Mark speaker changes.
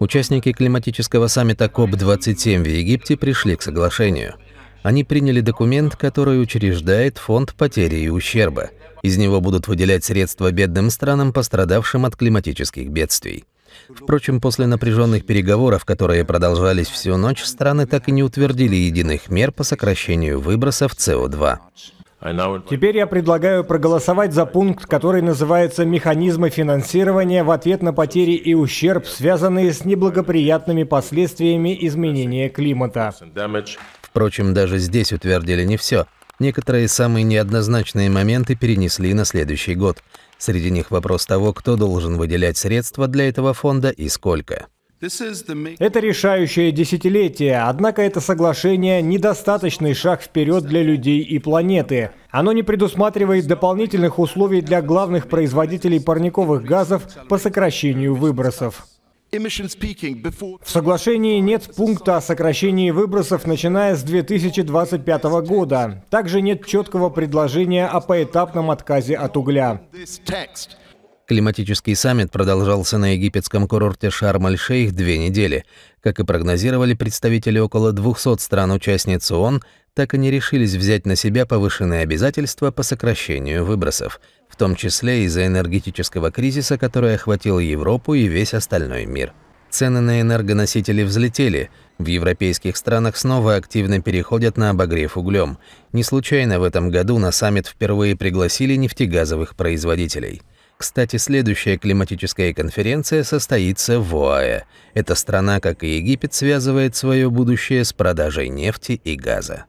Speaker 1: Участники климатического саммита КОП-27 в Египте пришли к соглашению. Они приняли документ, который учреждает фонд потери и ущерба. Из него будут выделять средства бедным странам, пострадавшим от климатических бедствий. Впрочем, после напряженных переговоров, которые продолжались всю ночь, страны так и не утвердили единых мер по сокращению выбросов СО2. Теперь я предлагаю
Speaker 2: проголосовать за пункт, который называется «Механизмы финансирования в ответ на потери и ущерб, связанные с неблагоприятными последствиями изменения климата».
Speaker 1: Впрочем, даже здесь утвердили не все. Некоторые самые неоднозначные моменты перенесли на следующий год. Среди них вопрос того, кто должен выделять средства для этого фонда и сколько. Это
Speaker 2: решающее десятилетие, однако это соглашение – недостаточный шаг вперед для людей и планеты. Оно не предусматривает дополнительных условий для главных производителей парниковых газов по сокращению выбросов.
Speaker 1: В
Speaker 2: соглашении нет пункта о сокращении выбросов, начиная с 2025 года. Также нет четкого предложения о поэтапном отказе от угля.
Speaker 1: Климатический саммит продолжался на египетском курорте Шарм-эль-Шейх две недели. Как и прогнозировали представители около 200 стран-участниц ООН, так и не решились взять на себя повышенные обязательства по сокращению выбросов, в том числе из-за энергетического кризиса, который охватил Европу и весь остальной мир. Цены на энергоносители взлетели. В европейских странах снова активно переходят на обогрев углем. Не случайно в этом году на саммит впервые пригласили нефтегазовых производителей – кстати, следующая климатическая конференция состоится в ОАЭ. Эта страна, как и Египет, связывает свое будущее с продажей нефти и газа.